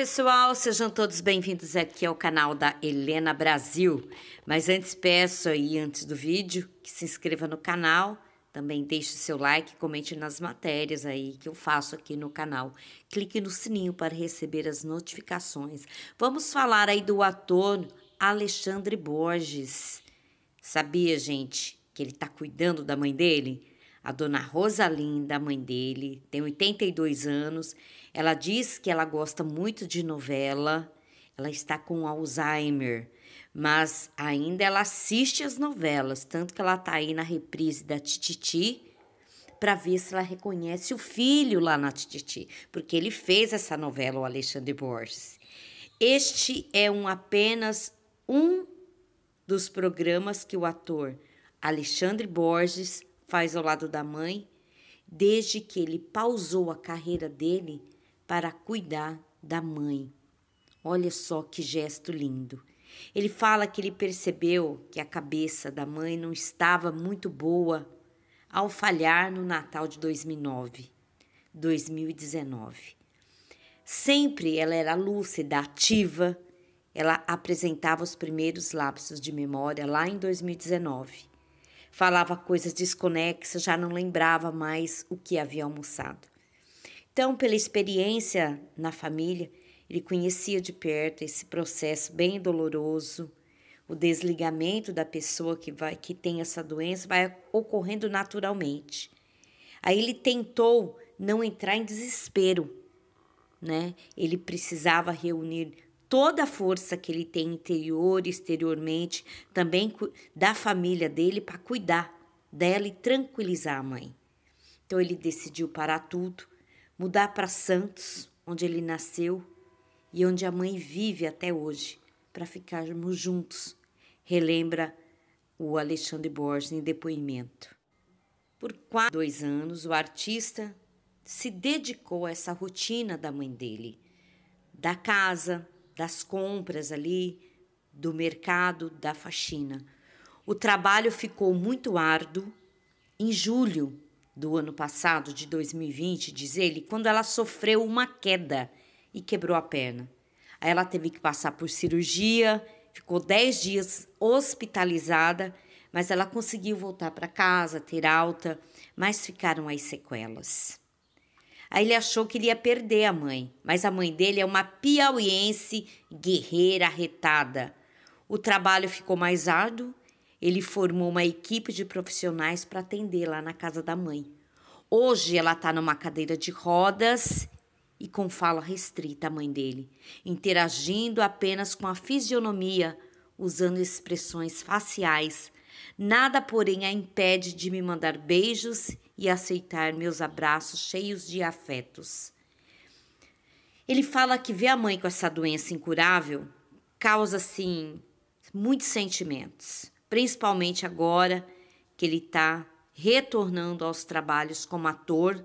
pessoal, sejam todos bem-vindos aqui ao canal da Helena Brasil. Mas antes peço aí, antes do vídeo, que se inscreva no canal, também deixe seu like, comente nas matérias aí que eu faço aqui no canal. Clique no sininho para receber as notificações. Vamos falar aí do ator Alexandre Borges. Sabia, gente, que ele tá cuidando da mãe dele? A dona Rosalinda, a mãe dele, tem 82 anos ela diz que ela gosta muito de novela, ela está com Alzheimer, mas ainda ela assiste as novelas, tanto que ela está aí na reprise da Tititi para ver se ela reconhece o filho lá na Tititi, porque ele fez essa novela o Alexandre Borges. Este é um apenas um dos programas que o ator Alexandre Borges faz ao lado da mãe, desde que ele pausou a carreira dele para cuidar da mãe. Olha só que gesto lindo. Ele fala que ele percebeu que a cabeça da mãe não estava muito boa ao falhar no Natal de 2009, 2019. Sempre ela era lúcida, ativa, ela apresentava os primeiros lapsos de memória lá em 2019. Falava coisas desconexas, já não lembrava mais o que havia almoçado. Então, pela experiência na família, ele conhecia de perto esse processo bem doloroso. O desligamento da pessoa que, vai, que tem essa doença vai ocorrendo naturalmente. Aí ele tentou não entrar em desespero, né? Ele precisava reunir toda a força que ele tem interior e exteriormente, também da família dele para cuidar dela e tranquilizar a mãe. Então ele decidiu parar tudo mudar para Santos, onde ele nasceu e onde a mãe vive até hoje, para ficarmos juntos, relembra o Alexandre Borges em depoimento. Por quase dois anos, o artista se dedicou a essa rotina da mãe dele, da casa, das compras ali, do mercado, da faxina. O trabalho ficou muito árduo. Em julho do ano passado, de 2020, diz ele, quando ela sofreu uma queda e quebrou a perna. Aí ela teve que passar por cirurgia, ficou 10 dias hospitalizada, mas ela conseguiu voltar para casa, ter alta, mas ficaram as sequelas. Aí ele achou que ele ia perder a mãe, mas a mãe dele é uma piauiense guerreira retada. O trabalho ficou mais árduo ele formou uma equipe de profissionais para atender lá na casa da mãe. Hoje ela está numa cadeira de rodas e com fala restrita a mãe dele, interagindo apenas com a fisionomia, usando expressões faciais. Nada, porém, a impede de me mandar beijos e aceitar meus abraços cheios de afetos. Ele fala que ver a mãe com essa doença incurável causa, assim, muitos sentimentos principalmente agora que ele está retornando aos trabalhos como ator,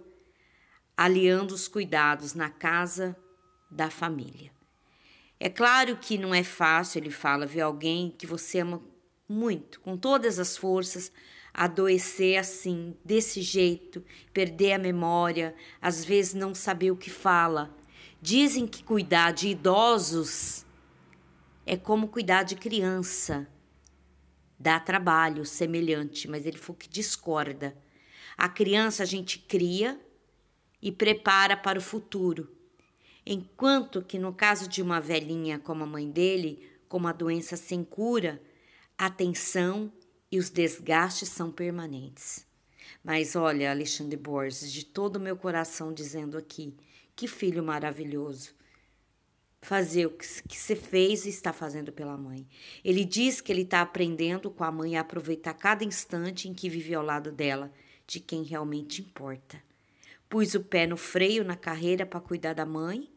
aliando os cuidados na casa da família. É claro que não é fácil, ele fala, ver alguém que você ama muito, com todas as forças, adoecer assim, desse jeito, perder a memória, às vezes não saber o que fala. Dizem que cuidar de idosos é como cuidar de criança dá trabalho semelhante, mas ele falou que discorda. A criança a gente cria e prepara para o futuro. Enquanto que no caso de uma velhinha como a mãe dele, com uma doença sem cura, a tensão e os desgastes são permanentes. Mas olha, Alexandre Borges, de todo o meu coração dizendo aqui, que filho maravilhoso fazer o que você fez e está fazendo pela mãe. Ele diz que ele está aprendendo com a mãe a aproveitar cada instante em que vive ao lado dela, de quem realmente importa. Pus o pé no freio na carreira para cuidar da mãe.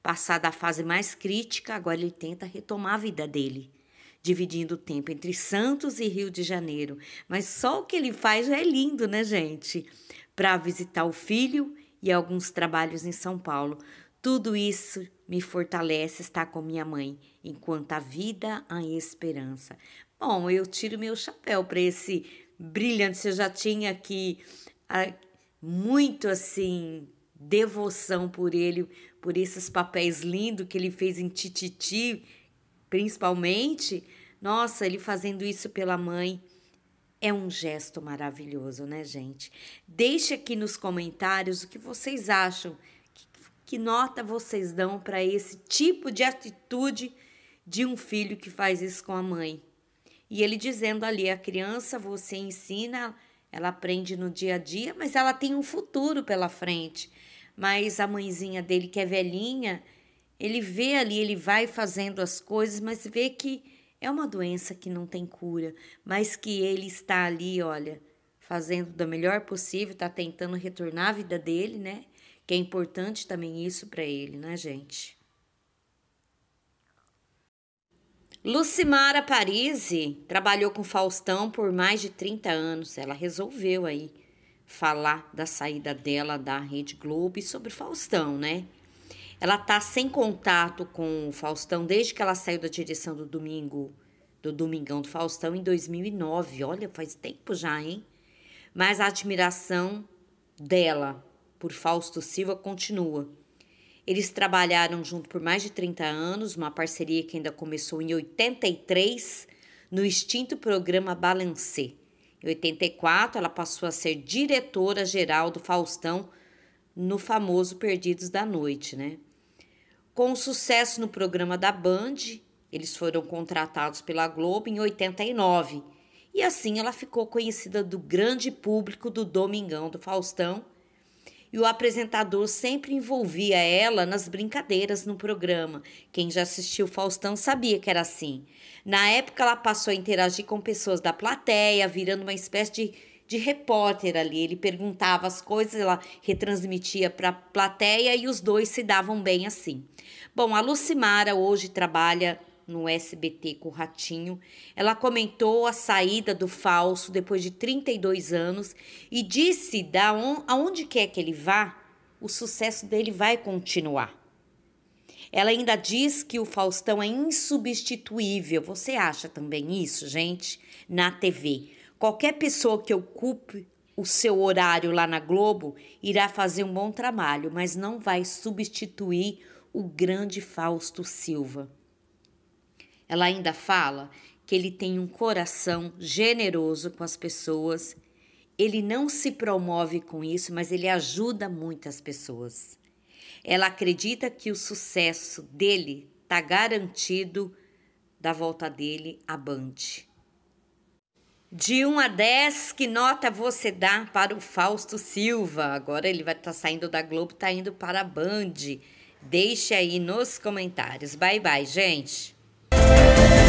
Passada a fase mais crítica, agora ele tenta retomar a vida dele dividindo o tempo entre Santos e Rio de Janeiro. Mas só o que ele faz já é lindo, né, gente? Para visitar o filho e alguns trabalhos em São Paulo. Tudo isso me fortalece estar com minha mãe, enquanto a vida há esperança. Bom, eu tiro meu chapéu para esse brilhante. Eu já tinha aqui ah, muito assim devoção por ele, por esses papéis lindos que ele fez em Tititi, principalmente. Nossa, ele fazendo isso pela mãe. É um gesto maravilhoso, né, gente? Deixe aqui nos comentários o que vocês acham que nota vocês dão para esse tipo de atitude de um filho que faz isso com a mãe? E ele dizendo ali: a criança você ensina, ela aprende no dia a dia, mas ela tem um futuro pela frente. Mas a mãezinha dele, que é velhinha, ele vê ali, ele vai fazendo as coisas, mas vê que é uma doença que não tem cura, mas que ele está ali, olha, fazendo do melhor possível, está tentando retornar a vida dele, né? Que é importante também isso para ele, né, gente? Lucimara Parisi trabalhou com Faustão por mais de 30 anos. Ela resolveu aí falar da saída dela da Rede Globo e sobre Faustão, né? Ela tá sem contato com o Faustão desde que ela saiu da direção do domingo do Domingão do Faustão em 2009. Olha, faz tempo já, hein? Mas a admiração dela por Fausto Silva continua. Eles trabalharam junto por mais de 30 anos, uma parceria que ainda começou em 83 no extinto programa Balancê. Em 84, ela passou a ser diretora geral do Faustão no famoso Perdidos da Noite, né? Com sucesso no programa da Band, eles foram contratados pela Globo em 89. E assim ela ficou conhecida do grande público do Domingão do Faustão e o apresentador sempre envolvia ela nas brincadeiras no programa. Quem já assistiu Faustão sabia que era assim. Na época, ela passou a interagir com pessoas da plateia, virando uma espécie de de repórter ali. Ele perguntava as coisas, ela retransmitia para a plateia e os dois se davam bem assim. Bom, a Lucimara hoje trabalha no SBT com o Ratinho. Ela comentou a saída do falso depois de 32 anos e disse da on, aonde quer que ele vá, o sucesso dele vai continuar. Ela ainda diz que o Faustão é insubstituível. Você acha também isso, gente? Na TV. Qualquer pessoa que ocupe o seu horário lá na Globo irá fazer um bom trabalho, mas não vai substituir o grande Fausto Silva. Ela ainda fala que ele tem um coração generoso com as pessoas. Ele não se promove com isso, mas ele ajuda muitas pessoas. Ela acredita que o sucesso dele está garantido da volta dele à Band. De 1 a 10, que nota você dá para o Fausto Silva? Agora ele vai estar tá saindo da Globo, está indo para a Band. Deixe aí nos comentários. Bye bye, gente. Thank you.